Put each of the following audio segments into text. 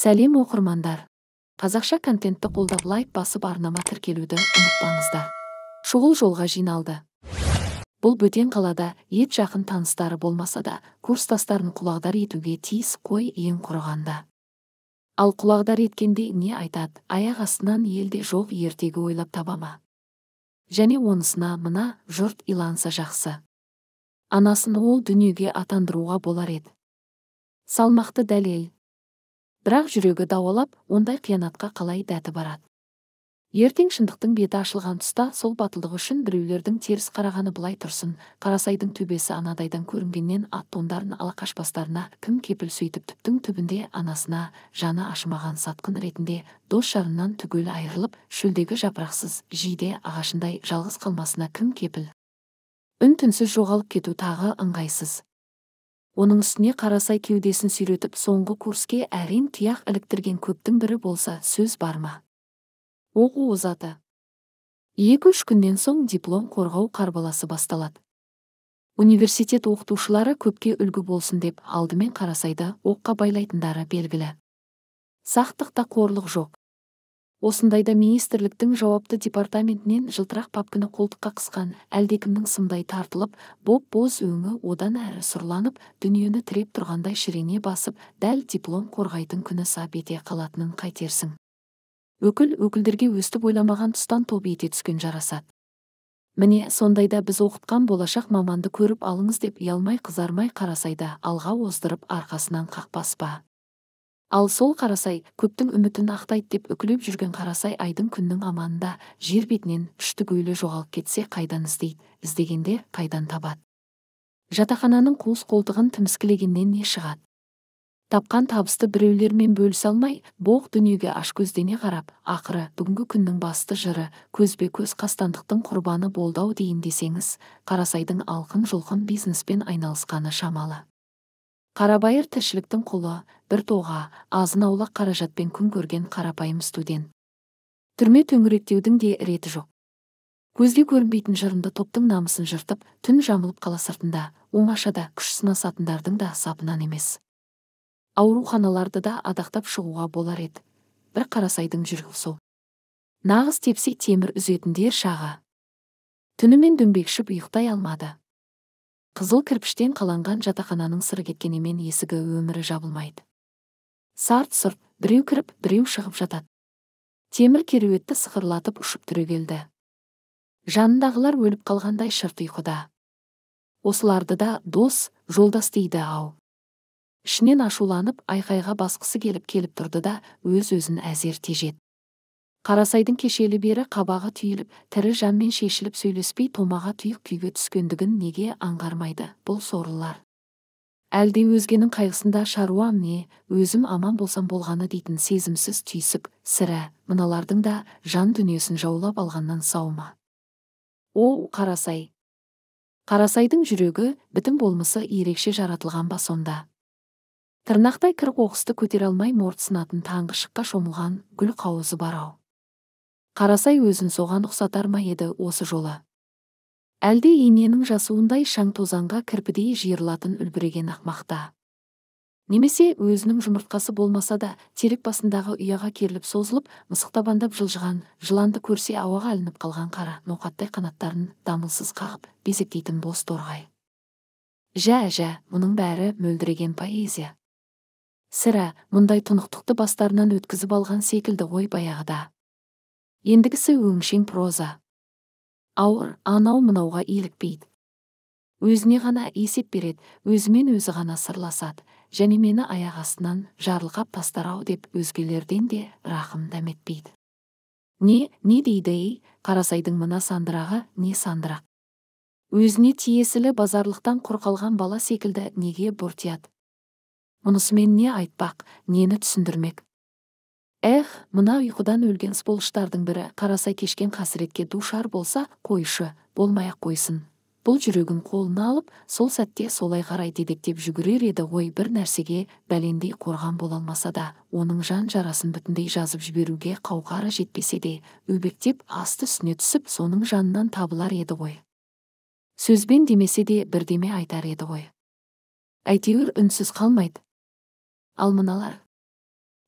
сәлем оқырмандар қазақша контентті қолдап лайк басып арнама тіркелуді ұмытпаңыздар шұғыл жолға жиналды бұл бөтен қалада ет жақын таныстары болмаса да курстастарын құлағдар етуге тиіс қой ең құрығанда ал құлағдар еткенде не айтады аяқ астынан елде жоқ ертегі ойлап таба ма және онысына мына жұрт иланса жақсы анасын ол дүниеге атандыруға болар еді салмақты дәлел бірақ жүрегі дауалап ондай қиянатқа қалай дәті барады ертең шындықтың беті ашылған тұста сол батылдығы үшін біреулердің теріс қарағаны былай тұрсын қарасайдың төбесі анадайдан көрінгеннен ат тондарын ала қашпастарына кім кепіл сөйтіп түптің түбінде анасына жаны ашымаған сатқын ретінде дос жарынан түгел айырылып шөлдегі жапырақсыз жиде ағашындай жалғыз қалмасына кім кепіл үн түнсіз жоғалып кету тағы ыңғайсыз оның үстіне қарасай кеудесін сүйретіп соңғы курске әрең тұяқ іліктірген көптің бірі болса сөз бар ма оқу озады екі үш күннен соң диплом қорғау қарбаласы басталады университет оқытушылары көпке үлгі болсын деп алдымен қарасайды оққа байлайтындары белгілі сақтықта қорлық жоқ осындайда министрліктің жауапты департаментінен жылтырақ папкіні қолтыққа қысқан әлдекімнің сымдай тартылып боп боз өңі одан әрі сұрланып дүниені тіреп тұрғандай шірене басып дәл диплом қорғайтын күні сап ете қалатынын қайтерсің өкіл өкілдерге өстіп ойламаған тұстан топ ете түскен жарасат міне сондайда біз оқытқан болашақ маманды көріп алыңыз деп ұялмай қызармай қарасайда алға оздырып арқасынан қақпас па ал сол қарасай көптің үмітін ақтайды деп үкілеп жүрген қарасай айдың күннің аманында жер бетінен көйлі жоғалып кетсе қайдан іздейді іздегенде қайдан табады жатақхананың қуыс қолтығын тіміскілегеннен не шығады тапқан табысты біреулермен бөлісе алмай боқ дүниеге аш көздене қарап ақыры бүгінгі күннің басты жыры көзбе көз қастандықтың құрбаны болды ау дейін десеңіз қарасайдың алқын жұлқын бизнеспен айналысқаны шамалы қарабайыр тіршіліктің құлы бір тоға азын аулақ қаражатпен күн көрген қарапайым студент түрме төңіректеудің де реті жоқ көзге көрінбейтін жырынды топтың намысын жыртып түн жамылып қала сыртында оңашада күш сынасатындардың да сапынан емес ауруханаларды да адақтап шығуға болар еді бір қарасайдың жүрегі сол нағыз тепсе темір үзетіндер шағы түнімен дөңбекшіп ұйықтай алмады қызыл кірпіштен қаланған жатақхананың сыр кеткенімен есігі өмірі жабылмайды сарт сұрт біреу кіріп біреу шығып жатады темір кереуетті сықырлатып ұшып түрегелді жанындағылар өліп қалғандай шырт ұйқыда осыларды да дос жолдас дейді ау ішінен ашуланып айқайға басқысы келіп келіп тұрды да өз өзін әзер тежеді қарасайдың кешелі бері қабағы түйіліп тірі жанмен шешіліп сөйлеспей томаға тұйық күйге түскендігін неге аңғармайды бұл сорлылар әлде өзгенің қайғысында шаруам не өзім аман болсам болғаны дейтін сезімсіз түйсік сірә мыналардың да жан дүниесін жаулап алғаннан сау ма о қарасай қарасайдың жүрегі бітім болмысы ерекше жаратылған ба сонда тырнақтай кір қоқысты көтере алмай морт сынатын таңғы шыққа шомылған гүл қауызы бар ау қарасай өзін соған ұқсатар ма еді осы жолы әлде иненің жасуындай шаң тозаңға кірпідей жиырылатын үлбіреген ақмақта немесе өзінің жұмыртқасы болмаса да терек басындағы ұяға керіліп созылып мысық жылжыған жыланды көрсе ауаға ілініп қалған қара ноқаттай қанаттарын дамылсыз қағып безектейтін бос торғай жә жә мұның бәрі мөлдіреген поэзия сірә мұндай тұнықтықты бастарынан өткізіп алған секілді ғой баяғыда ендігісі өңшең проза ауыр анау мынауға илікпейді өзіне ғана есеп береді өзімен өзі ғана сырласады және мені аяқ астынан жарылқап тастар ау деп өзгелерден де рақым дәметпейді не не дейді ей қарасайдың мына сандырағы не сандырақ өзіне тиесілі базарлықтан құр қалған бала секілді неге бұртияды мұнысымен не айтпақ нені түсіндірмек эх мына ұйқыдан өлген сполыштардың бірі қарасай кешкен қасіретке душар болса қойшы болмай ақ қойсын бұл жүрегін қолына алып сол сәтте солай қарай дедектеп жүгірер еді ғой бір нәрсеге бәлендей қорған бола алмаса да оның жан жарасын бүтіндей жазып жіберуге қауқары жетпесе де өбектеп асты үстіне түсіп соның жанынан табылар еді ғой сөзбен демесе де бірдеме айтар еді ғой әйтеуір үнсіз қалмайды ал мыналар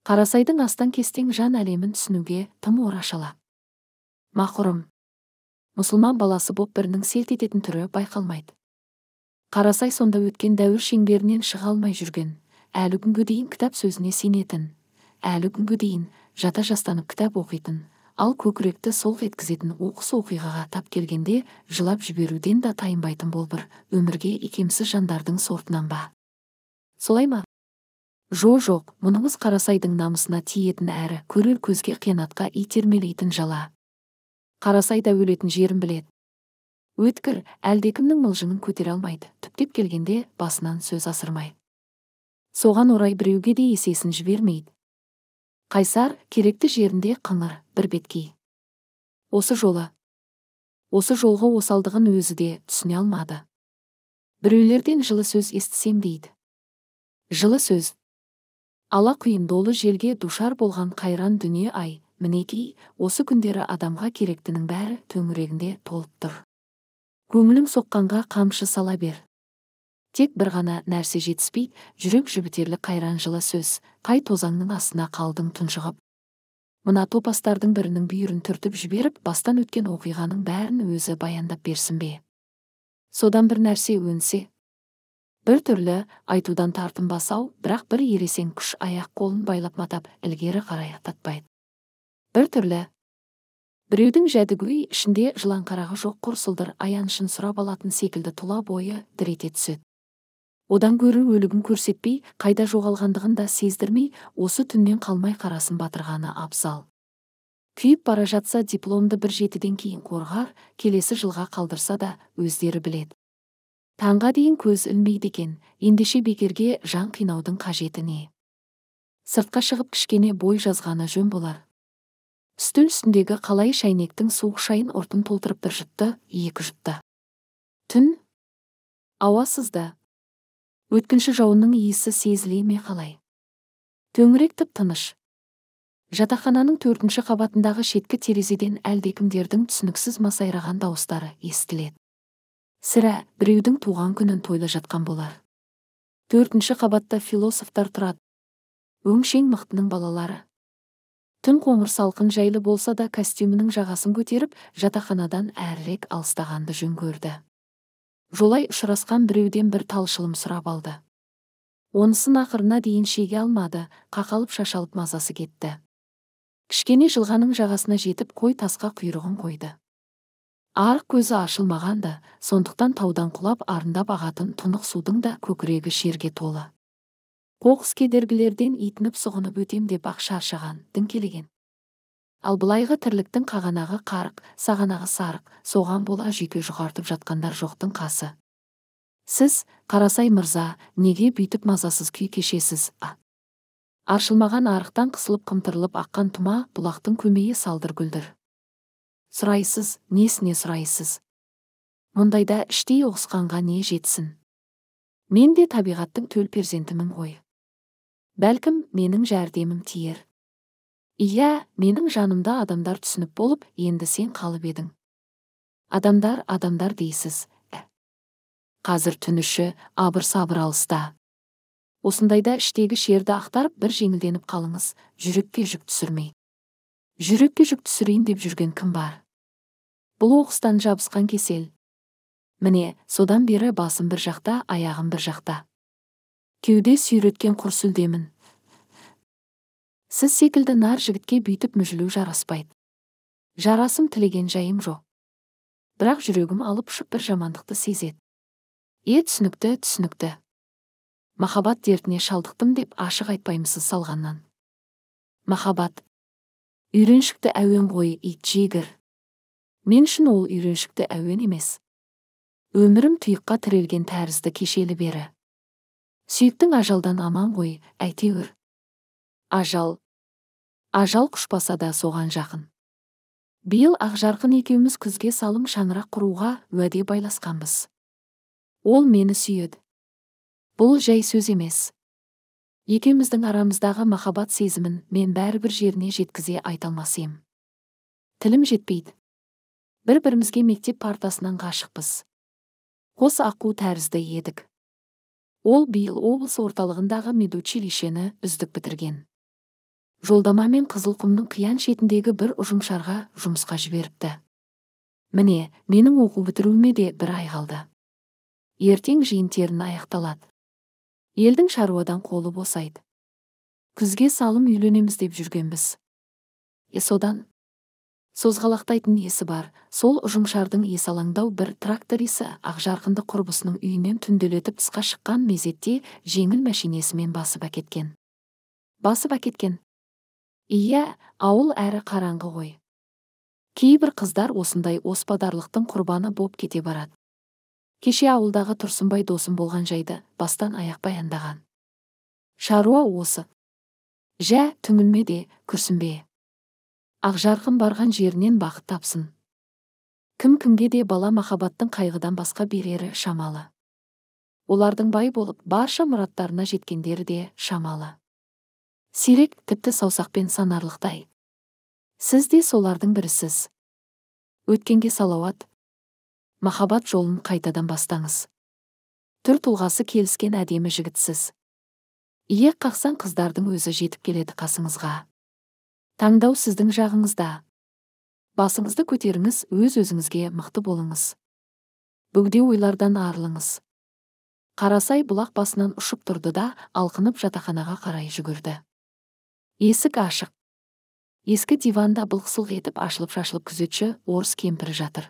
қарасайдың астан кестең жан әлемін түсінуге тым орашала мақұрым мұсылман баласы боп бірінің селт ететін түрі байқалмайды қарасай сонда өткен дәуір шеңберінен шыға алмай жүрген әлі күнге дейін кітап сөзіне сенетін әлі күнге дейін жата жастанып кітап оқитын ал көкіректі солқ еткізетін оқыс оқиғаға тап келгенде жылап жіберуден да тайынбайтын болбыр өмірге икемсіз жандардың сортынан ба солай ма жо жоқ мұныңыз қарасайдың намысына тиетін әрі көрер көзге қиянатқа итермелейтін жала қарасай да өлетін жерін біледі өткір әлдекімнің мылжыңын көтере алмайды түптеп келгенде басынан сөз асырмайды соған орай біреуге де есесін жібермейді қайсар керекті жерінде қыңыр бірбеткей осы жолы осы жолғы осалдығын өзі де түсіне алмады біреулерден жылы сөз естісем дейді жылы сөз Ала долы желге душар болған қайран дүние ай мінекей осы күндері адамға керектінің бәрі төңірегінде толып тұр көңілің соққанға қамшы сала бер тек бір ғана нәрсе жетіспей жүрек жібітерлік қайран жылы сөз қай тозаңның астына қалдың тұншығып мына топастардың бірінің бүйірін түртіп жіберіп бастан өткен оқиғаның бәрін өзі баяндап берсін бе содан бір нәрсе өнсе бір түрлі айтудан тартынбасау бірақ бір ересен күш аяқ қолын байлап матап ілгері қарай аттатпайды бір түрлі біреудің жәдігөй ішінде жыланқарағы жоқ сылдыр аянышын сұрап алатын секілді тұла бойы дір ете түседі одан гөрі өлігін көрсетпей қайда жоғалғандығын да сездірмей осы түннен қалмай қарасын батырғаны абзал күйіп бара жатса дипломды бір жетіден кейін қорғар келесі жылға қалдырса да өздері біледі таңға дейін көз ілмейді екен ендеше бекерге жан қинаудың қажеті не сыртқа шығып кішкене бой жазғаны жөн болар үстел үстіндегі қалай шәйнектің суық шайын ұртын толтырып бір жұтты екі жұтты түн ауа өткінші жауынның иісі сезіле ме қалай төңірек тып тыныш жатақхананың төртінші қабатындағы шеткі терезеден әлдекімдердің түсініксіз масайраған дауыстары естіледі сірә біреудің туған күнін тойлап жатқан болар төртінші қабатта философтар тұрады өңшең мықтының балалары түн қоңыр салқын жайлы болса да костюмінің жағасын көтеріп жатақханадан әрірек алыстағанды жөн көрді жолай ұшырасқан біреуден бір талшылым сұрап алды онысын ақырына дейін шеге алмады қақалып шашалып мазасы кетті кішкене жылғаның жағасына жетіп қой тасқа құйрығын қойды арық көзі ашылмаған да сондықтан таудан құлап арындап ағатын тұнық судың да көкірегі шерге толы қоқыс кедергілерден итініп сұғынып өтем деп ақ шаршаған діңкелеген ал былайғы тірліктің қағанағы қарық сағанағы сарық соған бола жүйке жұғартып жатқандар жоқтың қасы сіз қарасай мырза неге бүйтіп мазасыз күй кешесіз а аршылмаған арықтан қысылып қымтырылып аққан тұма бұлақтың көмейі салдыр гүлдір сұрайсыз несіне сұрайсыз мұндайда іштей ұғысқанға не жетсін мен де табиғаттың төл перзентімін ғой бәлкім менің жәрдемім тиер иә менің жанымда адамдар түсініп болып енді сен қалып едің адамдар адамдар дейсіз ә. қазір түн іші абыр сабыр алыста осындайда іштегі шерді ақтарып бір жеңілденіп қалыңыз жүрекке жүк түсірмей жүрекке жүк түсірейін деп жүрген кім бар бұл оқыстан жабысқан кесел міне содан бері басым бір жақта аяғым бір жақта кеуде сүйреткен құр сүлдемін сіз секілді нар жігітке бүйтіп мүжілу жараспайды жарасым тілеген жайым жоқ бірақ жүрегім алып ұшып бір жамандықты сезеді е түсінікті түсінікті махаббат дертіне шалдықтым деп ашық айтпаймысыз салғаннан махаббат үйреншікті әуен ғой ит жегір мен үшін ол үйреншікті әуен емес өмірім тұйыққа тірелген тәрізді кешелі бері сүйіктің ажалдан аман ғой әйтеуір ажал ажал құшпаса да соған жақын биыл ақжарқын екеуміз күзге салым шаңырақ құруға уәде байласқанбыз ол мені сүйеді бұл жай сөз емес екеуміздің арамыздағы махаббат сезімін мен бәрібір жеріне жеткізе айта алмас ем тілім жетпейді бір бірімізге мектеп партасынан ғашықпыз қос аққу тәрізді едік ол биыл облыс орталығындағы медучилищені үздік бітірген жолдамамен қызылқұмның қиян шетіндегі бір ұжымшарға жұмысқа жіберіпті міне менің оқу бітіруіме де бір ай қалды ертең жиын терін аяқталады елдің шаруадан қолы босайды күзге салым үйленеміз деп жүргенбіз содан созғалақтайтын есі бар сол ұжымшардың есалаңдау бір тракторисі ақжарқынды құрбысының үйінен түнделетіп тысқа шыққан мезетте жеңіл мәшинесімен басып әкеткен басып әкеткен иә ауыл әрі қараңғы ғой кейбір қыздар осындай оспадарлықтың құрбаны боп кете барады кеше ауылдағы тұрсынбай досым болған жайды бастан аяқ баяндаған шаруа осы жә түңілме де күрсінбе ақжарқын барған жерінен бақыт тапсын кім кімге де бала махаббаттың қайғыдан басқа берері шамалы олардың бай болып барша мұраттарына жеткендері де шамалы сирек тіпті саусақпен санарлықтай сіз де солардың бірісіз өткенге салауат махаббат жолын қайтадан бастаңыз түр тұлғасы келіскен әдемі жігітсіз иек қақсаң қыздардың өзі жетіп келеді қасыңызға таңдау сіздің жағыңызда басыңызды көтеріңіз өз өзіңізге мықты болыңыз бөгде ойлардан арылыңыз қарасай бұлақ басынан ұшып тұрды да алқынып жатақханаға қарай жүгірді есік ашық ескі диванда былқ етіп ашылып шашылып күзетші орыс кемпірі жатыр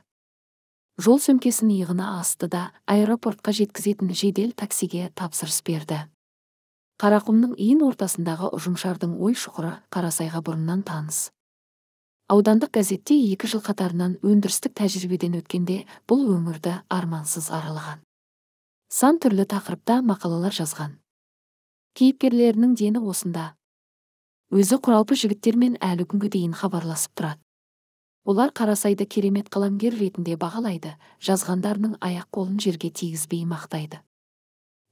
жол сөмкесін иығына асты да аэропортқа жеткізетін жедел таксиге тапсырыс берді қарақұмның иін ортасындағы ұжымшардың ой шұқыры қарасайға бұрыннан таныс аудандық газетте екі жыл қатарынан өндірістік тәжірибеден өткенде бұл өңірді армансыз аралаған сан түрлі тақырыпта мақалалар жазған кейіпкерлерінің дені осында өзі құралпы жігіттермен әлі күнге дейін хабарласып тұрады олар қарасайды керемет қаламгер ретінде бағалайды жазғандарының аяқ қолын жерге тигізбей мақтайды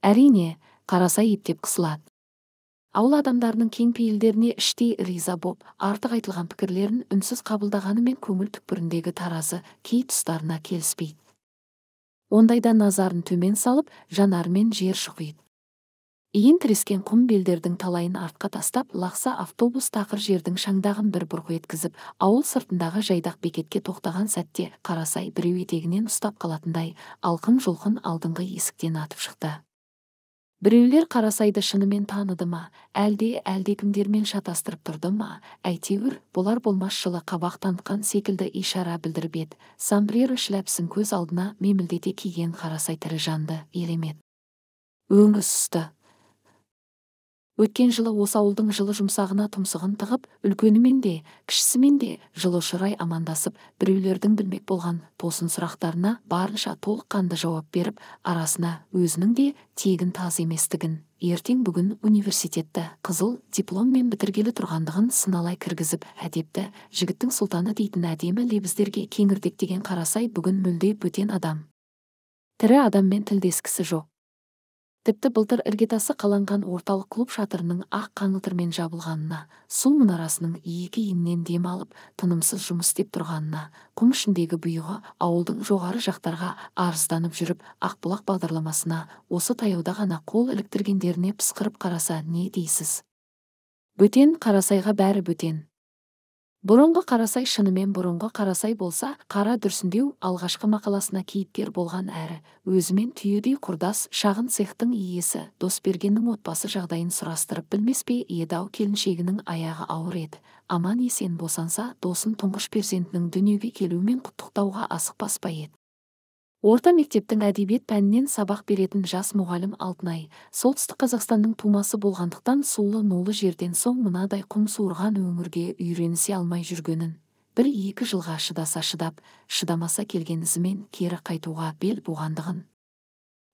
әрине қараса ептеп қысылады ауыл адамдарының кең пейілдеріне іштей риза боп артық айтылған пікірлерін үнсіз қабылдағанымен көңіл түкпіріндегі таразы кей тұстарына келіспейді ондайда назарын төмен салып жанарымен жер шұқиды иін тірескен құм белдердің талайын артқа тастап лақса автобус тақыр жердің шаңдағын бір бұрқ еткізіп ауыл сыртындағы жайдақ бекетке тоқтаған сәтте қарасай біреу етегінен ұстап қалатындай алқын жұлқын алдыңғы есіктен атып шықты біреулер қарасайды шынымен таныды ма әлде әлдекімдермен шатастырып тұрды ма әйтеуір болар болмас жылы қабақ танытқан секілді ишара білдіріп еді самбреро шляпсін көз алдына мемілдете киген қарасай тірі жанды елемеді өңі сұсты өткен жылы осы ауылдың жылы жұмсағына тұмсығын тығып үлкенімен де кішісімен де жылы ұшырай амандасып біреулердің білмек болған тосын сұрақтарына барынша толыққанды жауап беріп арасына өзінің де тегін таз еместігін ертең бүгін университетті қызыл дипломмен бітіргелі тұрғандығын сыналай кіргізіп әдепті жігіттің сұлтаны дейтін әдемі лебіздерге кеңірдектеген қарасай бүгін мүлде бөтен адам тірі адаммен тілдескісі жоқ тіпті былтыр іргетасы қаланған орталық клуб шатырының ақ қаңылтырмен жабылғанына су мұнарасының екі иінінен дем алып тынымсыз жұмыс істеп тұрғанына құм ішіндегі бұйығы ауылдың жоғары жақтарға арызданып жүріп ақбұлақ бағдарламасына осы таяуда ғана қол іліктіргендеріне пысқырып қараса не дейсіз бөтен қарасайға бәрі бөтен бұрынғы қарасай шынымен бұрынғы қарасай болса қара дүрсіндеу алғашқы мақаласына кейіпкер болған әрі өзімен түйедей құрдас шағын цехтың иесі досбергеннің отбасы жағдайын сұрастырып білмес пе еді ау келіншегінің аяғы ауыр еді аман есен босанса досын тұңғыш перзентінің дүниеге келуімен құттықтауға асықпас па еді орта мектептің әдебиет пәнінен сабақ беретін жас мұғалім алтынай солтүстік қазақстанның тумасы болғандықтан сулы нулы жерден соң мынадай құм суырған өңірге үйренісе алмай жүргенін бір екі жылға шыдаса шыдап шыдамаса келген ізімен кері қайтуға бел буғандығын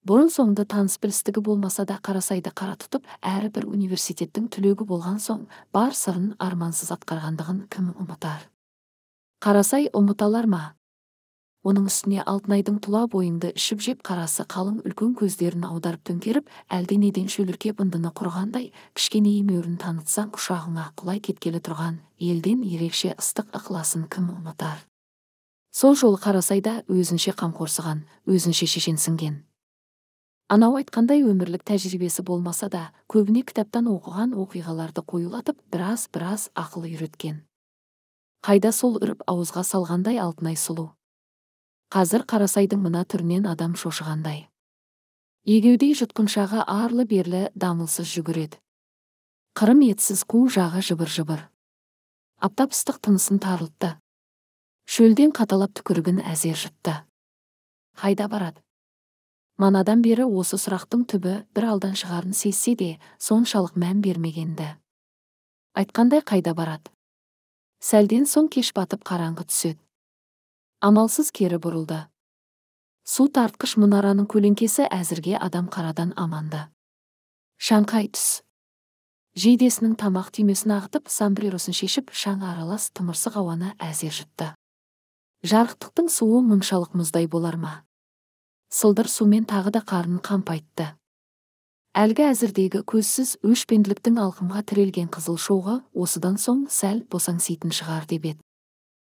бұрын соңды таныс білістігі болмаса да қарасайды қара тұтып бір университеттің түлегі болған соң бар сырын армансыз атқарғандығын кім ұмытар қарасай ұмыталар ма оның үстіне алтынайдың тұла бойыңды ішіп жеп қарасы қалың үлкен көздерін аударып төңкеріп әлденеден шөлірке бындыны құрғандай кішкене емеурін танытсаң құшағыңа құлай кеткелі тұрған елден ерекше ыстық ықыласын кім ұмытар сол жолы қарасайда өзінше қамқорсыған өзінше шешенсінген анау айтқандай өмірлік тәжірибесі болмаса да көбіне кітаптан оқыған оқиғаларды қоюлатып біраз біраз ақыл үйреткен қайда сол үріп ауызға салғандай алтынай сұлу қазір қарасайдың мына түрінен адам шошығандай егеудей жұтқыншағы арлы берлі дамылсыз жүгіреді қырым етсіз қу жағы жыбыр жыбыр аптап ыстық тынысын тарылтты шөлден қаталап түкірігін әзер жұтты қайда барады манадан бері осы сұрақтың түбі бір алдан шығарын сезсе де соншалық мән бермеген айтқандай қайда барады сәлден соң кеш батып қараңғы түседі амалсыз кері бұрылды су тартқыш мұнараның көлеңкесі әзірге адам қарадан аманды шаңқай түс жейдесінің тамақ түймесін ағытып самбреросын шешіп шаң аралас тымырсық ауаны әзер жұтты жарықтықтың суы мұншалық мұздай болар ма сылдыр сумен тағы да қарын қампайтты әлгі әзірдегі көзсіз өшпенділіктің алқымға тірелген қызыл шоғы осыдан соң сәл босаңситын шығар деп еді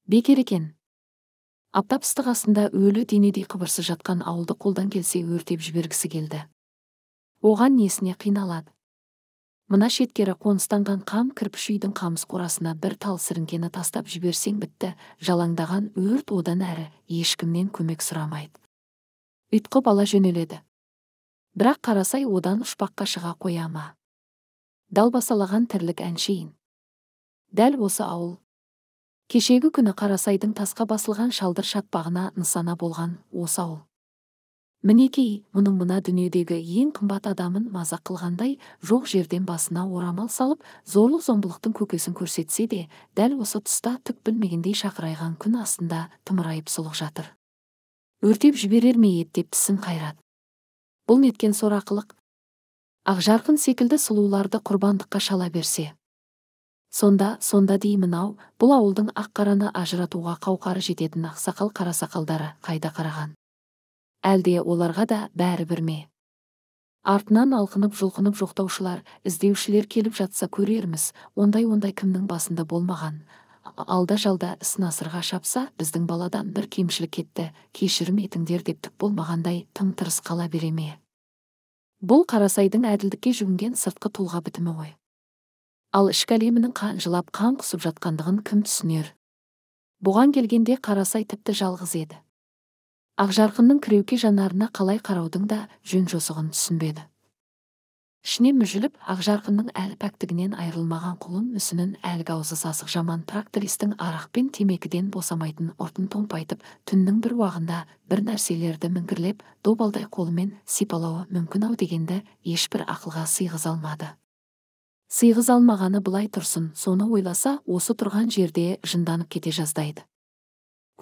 бекер екен аптап ыстық астында өлі денедей қыбырсыз жатқан ауылды қолдан келсе өртеп жібергісі келді оған несіне қиналады мына шеткері қоныстанған қам кірпіш үйдің қамыс қорасына бір тал сіріңкені тастап жіберсең бітті жалаңдаған өрт одан әрі ешкімнен көмек сұрамайды ұйтқы бала жөнеледі бірақ қарасай одан ұшпаққа шыға қоя ма далбасалаған тірлік әншейін дәл осы ауыл кешегі күні қарасайдың тасқа басылған шалдыр шатпағына нысана болған осы ауыл мінекей мұның мына дүниедегі ең қымбат адамын мазақ қылғандай жоқ жерден басына орамал салып зорлық зомбылықтың көкесін көрсетсе де дәл осы тұста түк білмегендей шақырайған күн астында тымырайып сұлық жатыр өртеп жіберер ме еді деп тісін қайрат бұл неткен сорақылық ақжарқын секілді сұлуларды құрбандыққа шала берсе сонда сонда деймін ау бұл ауылдың ақ қараны ажыратуға қауқары жететін ақсақал қарасақалдары қайда қараған әлде оларға да бәрі бір ме артынан алқынып жұлқынып жоқтаушылар іздеушілер келіп жатса көрерміз ондай ондай кімнің басында болмаған алда жалда сынасырға шапса біздің баладан бір кемшілік кетті кешірім етіңдер деп түк болмағандай тым тырыс қала бере ме бұл қарасайдың әділдікке жүгінген сыртқы тұлға бітімі ғой ал ішкі әлемінің қан жылап қан құсып жатқандығын кім түсінер бұған келгенде қарасай тіпті жалғыз еді ақжарқынның кіреуке жанарына қалай қараудың да жөн жосығын түсінбеді ішіне мүжіліп ақжарқынның әлі пәктігінен айырылмаған құлын мүсінін әлгі аузы сасық жаман трактористің арақ пен темекіден босамайтын ұртын томпайтып түннің бір уағында бір нәрселерді міңгірлеп добалдай қолымен сипалауы мүмкін ау дегенді ешбір ақылға сыйғыза алмады сыйғыз алмағаны былай тұрсын соны ойласа осы тұрған жерде жынданып кете жаздайды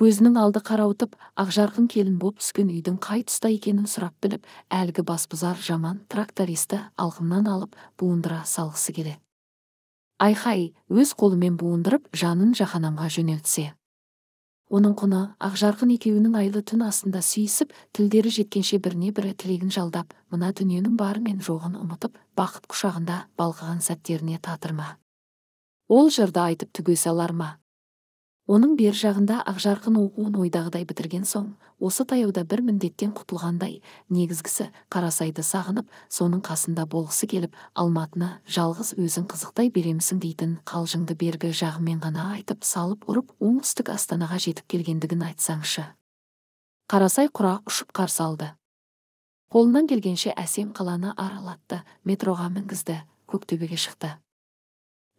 көзінің алды қарауытып ақжарқын келін боп түскен үйдің қай тұста екенін сұрап біліп әлгі басбұзар жаман трактористі алқымнан алып буындыра салғысы келеді Айхай өз қолымен буындырып жанын жаһанамға жөнелтсе оның құны ақжарқын екеуінің айлы түн астында сүйісіп тілдері жеткенше біріне бірі тілегін жалдап мына дүниенің бары мен жоғын ұмытып бақыт құшағында балқыған сәттеріне татырма ол жырды айтып түге ма оның бер жағында ақжарқын оқуын ойдағыдай бітірген соң осы таяуда бір міндеттен құтылғандай негізгісі қарасайды сағынып соның қасында болғысы келіп алматыны жалғыз өзің қызықтай беремісің дейтін қалжыңды бергі жағымен ғана айтып салып ұрып оңтүстік астанаға жетіп келгендігін айтсаңшы қарасай құрақ ұшып қарсы алды қолынан келгенше әсем қаланы аралатты метроға мінгізді көктөбеге шықты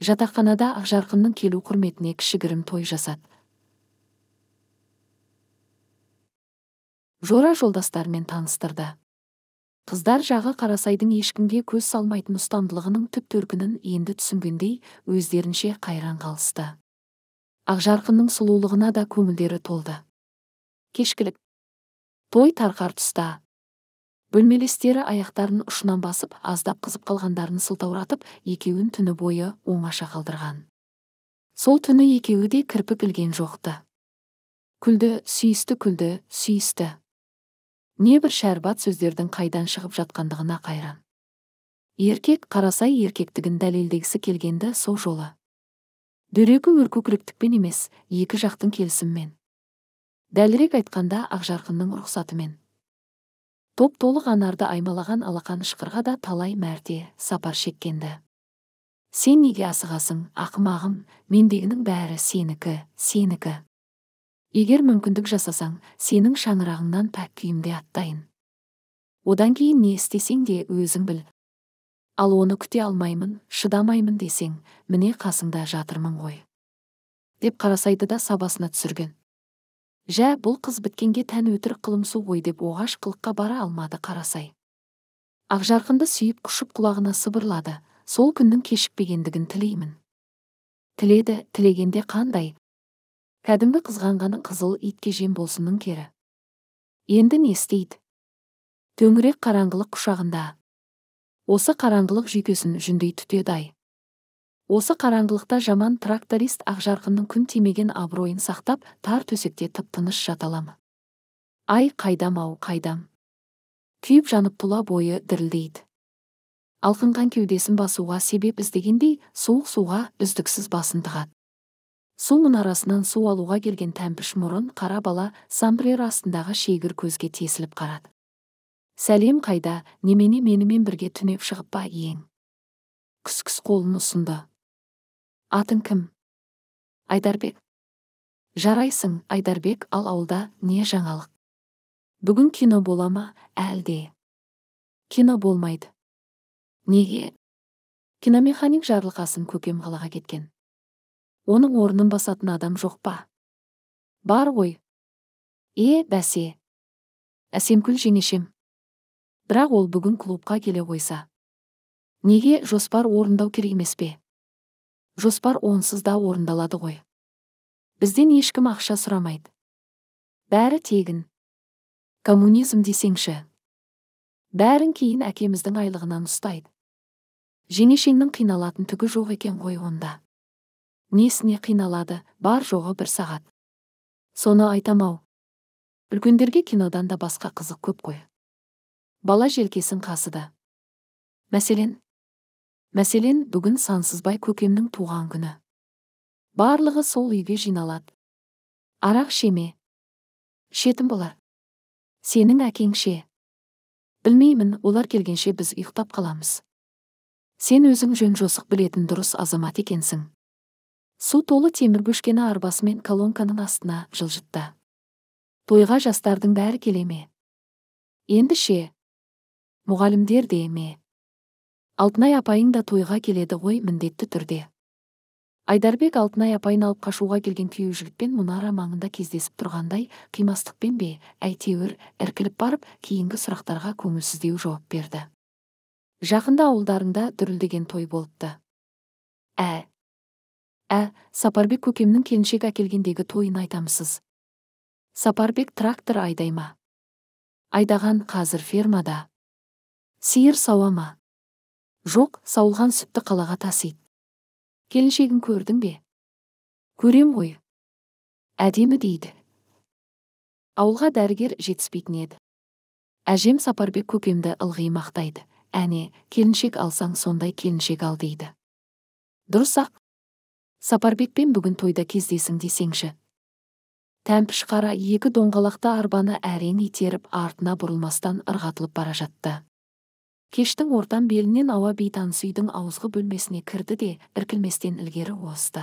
жатақханада ақжарқынның келу құрметіне кішігірім той жасады жора жолдастармен таныстырды қыздар жағы қарасайдың ешкімге көз салмайтын ұстамдылығының түп төркінін енді түсінгендей өздерінше қайран қалысты ақжарқынның сұлулығына да көңілдері толды кешкілік той тарқар тұста бөлмелестері аяқтарын ұшынан басып аздап қызып қалғандарын сылтауратып екеуін түні бойы оңаша қалдырған сол түні екеуі де кірпік ілген жоқ күлді сүйісті күлді сүйісті небір шәрбат сөздердің қайдан шығып жатқандығына қайран еркек қарасай еркектігін дәлелдегісі келгенді со жолы дөрекі өркөкіректікпен емес екі жақтың келісімімен дәлірек айтқанда ақжарқынның рұқсатымен топ толық анарды аймалаған алақан ышқырға да талай мәрте сапар шеккенді. сен неге асығасың ақымағым мендегінің бәрі сенікі сенікі егер мүмкіндік жасасаң сенің шаңырағыңнан пәк күйімде аттайын одан кейін не істесең де өзің біл ал оны күте алмаймын шыдамаймын десең міне қасыңда жатырмын ғой деп қарасайды да сабасына түсірген жә бұл қыз біткенге тән өтірік қылымсу ғой деп оғаш қылыққа бара алмады қарасай ақжарқынды сүйіп құшып құлағына сыбырлады сол күннің кешікпегендігін тілеймін тіледі тілегенде қандай кәдімгі қызғанғаны қызыл итке жем болсынның кері енді не істейді төңірек қараңғылық құшағында осы қараңғылық жүйкесін жүндей түтеді ай осы қараңғылықта жаман тракторист ақжарқынның күн тимеген абыройын сақтап тар төсекте тып тыныш жата ала ма ай қайдам ау қайдам күйіп жанып тұла бойы дірілдейді алқынған кеудесін басуға себеп іздегендей суық суға үздіксіз басын тығады су мұнарасынан су алуға келген тәмпіш мұрын қара бала самбрер астындағы шегір көзге тесіліп қарады сәлем қайда немене менімен бірге түнеп шығып па ең Күскіс қолын ұсынды атың кім айдарбек жарайсың айдарбек ал ауылда не жаңалық бүгін кино бола ма әлде кино болмайды неге киномеханик жарлықасын көкем қалаға кеткен оның орнын басатын адам жоқ па бар ғой е бәсе Әсемкүл жеңешем бірақ ол бүгін клубқа келе қойса неге жоспар орындау керек емес пе жоспар онсыз да орындалады ғой бізден ешкім ақша сұрамайды бәрі тегін коммунизм десеңші бәрін кейін әкеміздің айлығынан ұстайды жеңешеңнің қиналатын түгі жоқ екен ғой онда несіне қиналады бар жоғы бір сағат соны айтам ау үлкендерге кинодан да басқа қызық көп қой бала желкесін қасыды мәселен мәселен бүгін сансызбай көкемнің туған күні барлығы сол үйге жиналады арақ шеме Шетім болар сенің әкеңше. білмеймін олар келгенше біз ұйықтап қаламыз сен өзің жөн жосық білетін дұрыс азамат екенсің су толы темір бөшкені арбасымен колонканың астына жылжытты тойға жастардың бәрі келеме. енді ше мұғалімдер де алтынай апайың да тойға келеді ғой міндетті түрде айдарбек алтынай апайын алып қашуға келген күйеу жігітпен мұнара маңында кездесіп тұрғандай қимастықпен бе әйтеуір іркіліп барып кейінгі сұрақтарға көңілсіздеу жауап берді жақында ауылдарында дүрілдеген той болыпты ә ә сапарбек көкемнің келіншек әкелгендегі тойын айтамсыз сапарбек трактор айдай айдаған қазір фермада сиыр сауа жоқ сауылған сүтті қалаға тасиды келіншегін көрдің бе көрем ғой әдемі дейді ауылға дәрігер жетіспейтін еді әжем сапарбек көкемді ылғи мақтайды әне келіншек алсаң сондай келіншек ал дейді дұрыс ақ сапарбекпен бүгін тойда кездесің десеңші тәмпіш қара екі доңғалақты арбаны әрең итеріп артына бұрылмастан ырғатылып бара жатты кештің ортан белінен ауа бейтаныс үйдің ауызғы бөлмесіне кірді де іркілместен ілгері осты.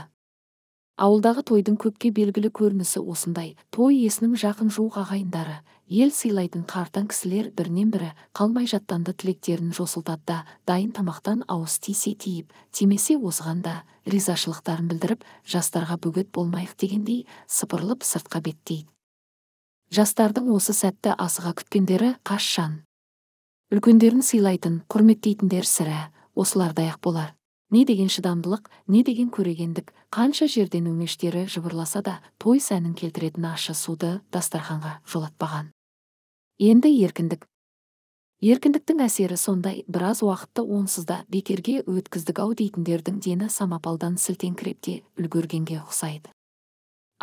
ауылдағы тойдың көпке белгілі көрінісі осындай той иесінің жақын жуық ағайындары ел сыйлайтын қартаң кісілер бірінен бірі қалмай жаттанды тілектерін жосылтады да дайын тамақтан ауыз тисе тиіп тимесе озғанда ризашылықтарын білдіріп жастарға бөгет болмайық дегендей сыпырылып сыртқа беттейді жастардың осы сәтті асыға күткендері қашан үлкендерін сыйлайтын құрметтейтіндер сірә осылардай ақ болар не деген шыдамдылық не деген көрегендік қанша жерден өңештері жыбырласа да той сәнін келтіретін ащы суды дастарханға жолатпаған енді еркіндік еркіндіктің әсері сондай біраз уақытты онсызда бекерге өткіздік ау дейтіндердің дені самапалдан сілтеңкіреп те үлгергенге ұқсайды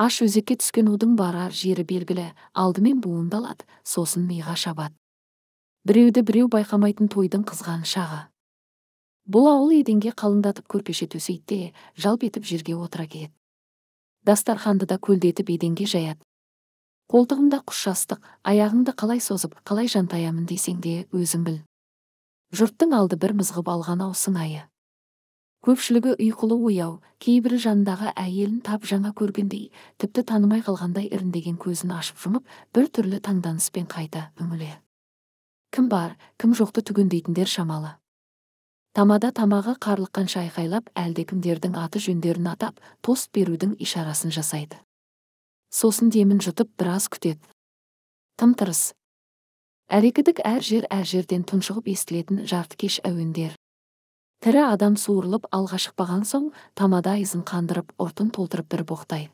аш өзекке түскен удың барар жері белгілі алдымен буындалады сосын миға шабады біреуді біреу байқамайтын тойдың қызған шағы бұл ауыл еденге қалыңдатып көрпеше төсейді де жалп етіп жерге отыра кетеді дастарханды да көлдетіп еденге жаяды қолтығымда құс жастық аяғыңды қалай созып қалай жантаямын десең де өзің біл жұрттың алды бір мызғып алған ау сыңайы көпшілігі ұйқылы ояу кейбірі жанындағы әйелін тап жаңа көргендей тіпті танымай қалғандай іріндеген көзін ашып жұмып бір түрлі таңданыспен қайта үңіле кім бар кім жоқты түгендейтіндер шамалы тамада тамағы қарлыққанша айқайлап әлдекімдердің аты жөндерін атап тост берудің ишарасын жасайды сосын демін жұтып біраз күтеді тым тырыс әрекідік әр жер әр жерден тұншығып естілетін кеш әуендер тірі адам суырылып алға шықпаған соң тамада ізін қандырып ұртын толтырып бір боқтайды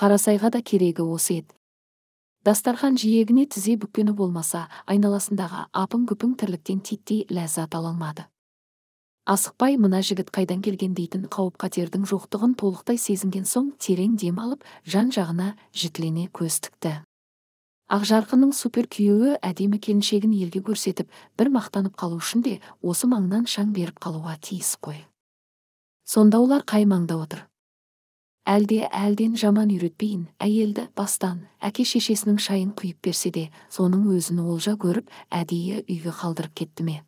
қарасайға да керегі осы еді дастархан жиегіне тізе бүккені болмаса айналасындағы апың күпің тірліктен титтей ләззат ала алмады асықпай мына жігіт қайдан келген дейтін қауіп қатердің жоқтығын толықтай сезінген соң терең дем алып жан жағына жітілене көз тікті ақжарқынның супер күйеуі әдемі келіншегін елге көрсетіп бір мақтанып қалу үшін де осы маңнан шаң беріп қалуға тиіс қой сонда олар қай маңда отыр әлде әлден жаман үйретпейін әйелді бастан әке шешесінің шайын құйып берсе де соның өзін олжа көріп әдейі үйге қалдырып кетті ме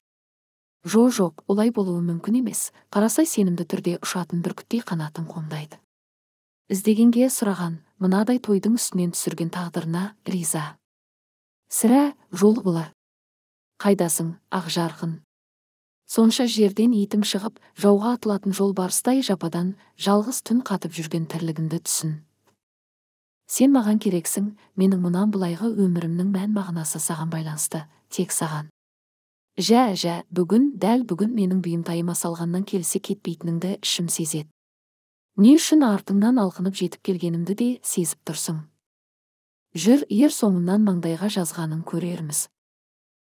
жо жоқ олай болуы мүмкін емес қарасай сенімді түрде ұшатын бүркіттей қанатын қомдайды іздегенге сұраған мынадай тойдың үстінен түсірген тағдырына риза сірә жол болар қайдасың жарқын сонша жерден итім шығып жауға атылатын жол барыстай жападан жалғыз түн қатып жүрген тірлігімді түсін сен маған керексің менің мұнан былайғы өмірімнің мән мағынасы саған байланысты тек саған жә жә бүгін дәл бүгін менің бұйымтайыма салғаннан келсе кетпейтініңді ішім сезеді не үшін артыңнан алқынып жетіп келгенімді де сезіп тұрсың жүр ер соңымнан маңдайға жазғанын көрерміз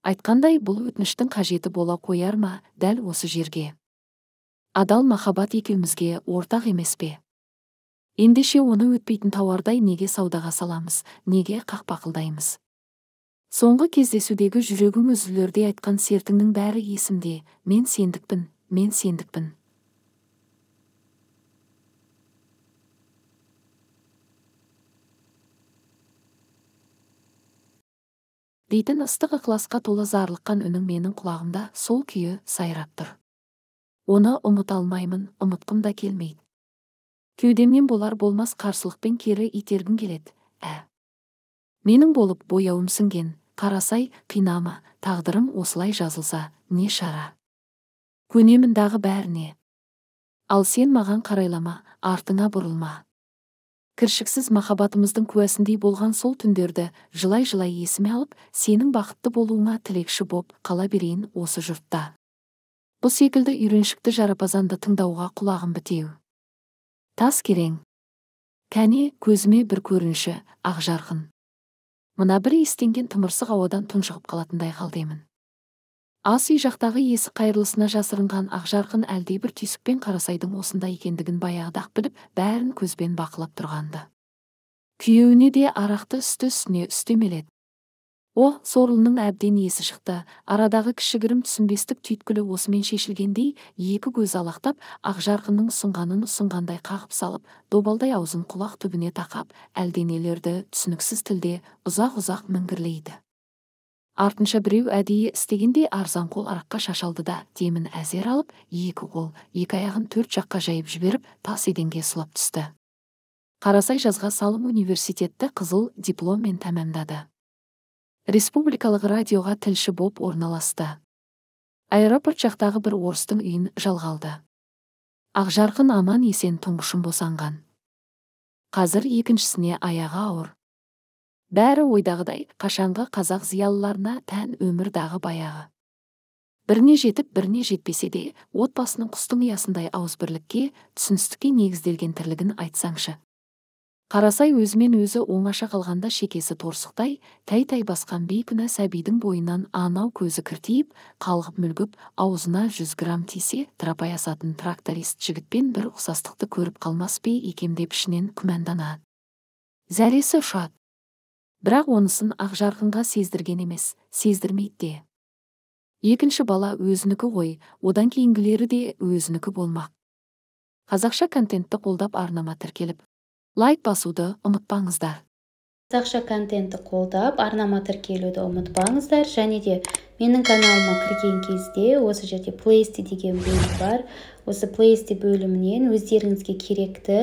айтқандай бұл өтініштің қажеті бола қояр ма дәл осы жерге адал махаббат екеумізге ортақ емес пе ендеше оны өтпейтін тауардай неге саудаға саламыз неге қақпақылдаймыз соңғы кездесудегі жүрегің үзілердей айтқан сертіңнің бәрі есімде мен сендікпін мен сендікпін дейтін ыстық ықыласқа толы зарлыққан үнің менің құлағымда сол күйі сайрап тұр оны ұмыта алмаймын ұмытқым да келмейді кеудемнен болар болмас қарсылықпен кері итергім келеді ә менің болып бояуым сіңген қарасай қинама тағдырым осылай жазылса не шара көнемін дағы бәріне ал сен маған қарайлама артыңа бұрылма кіршіксіз махаббатымыздың куәсіндей болған сол түндерді жылай жылай есіме алып сенің бақытты болуыңа тілекші боп қала берейін осы жұртта бұл секілді үйреншікті жарапазанды тыңдауға құлағым бітеу тас керең кәне көзіме бір көрінші, ақ жарқын мына бір естенген тымырсық ауадан тұншығып қалатындай халдемін ас үй жақтағы есік қайырлысына жасырынған ақжарқын әлдебір түйсікпен қарасайдың осында екендігін баяғыда ақ біліп бәрін көзбен бақылап тұрғанды. ды күйеуіне де арақты үсті үстіне үстемеледі о сорлының әбден есі шықты арадағы кішігірім түсінбестік түйткілі осымен шешілгендей екі көз алақтап ақжарқынның ұсынғанын ұсынғандай қағып салып добалдай аузын құлақ түбіне тақап әлденелерді түсініксіз тілде ұзақ ұзақ міңгірлейді артынша біреу әдейі істегендей арзан қол араққа шашалды да демін әзер алып екі қол екі аяғын төрт жаққа жайып жіберіп тас еденге сұлап түсті қарасай жазға салым университетті қызыл дипломмен тәмамдады республикалық радиоға тілші боп орналасты аэропорт жақтағы бір орыстың үйін жалғалды ақжарқын аман есен тұңғышын босанған қазір екіншісіне аяғы ауыр бәрі ойдағыдай қашанғы қазақ зиялыларына тән өмір дағы баяғы біріне жетіп біріне жетпесе де отбасының құстың ұясындай ауызбірлікке түсіністікке негізделген тірлігін айтсаңшы қарасай өзімен өзі оңаша қалғанда шекесі торсықтай тәй тәй басқан бейкүнә сәбидің бойынан анау көзі кіртиіп қалғып мүлгіп аузына жүз грамм тисе тырапай асатын тракторист жігітпен бір ұқсастықты көріп қалмас пе екем деп ішінен күмәнданады зәресі ұшады бірақ онысын ақжарқынға сездірген емес сездірмейді де екінші бала өзінікі ғой одан кейінгілері де өзінікі болмақ қазақша контентті қолдап арнама тіркеліп лайк басуды ұмытпаңыздар қазақша контентті қолдап арнама тіркелуді ұмытпаңыздар және де менің каналыма кірген кезде осы жерде плейсти деген бөлім бар осы плейсти бөлімінен өздеріңізге керекті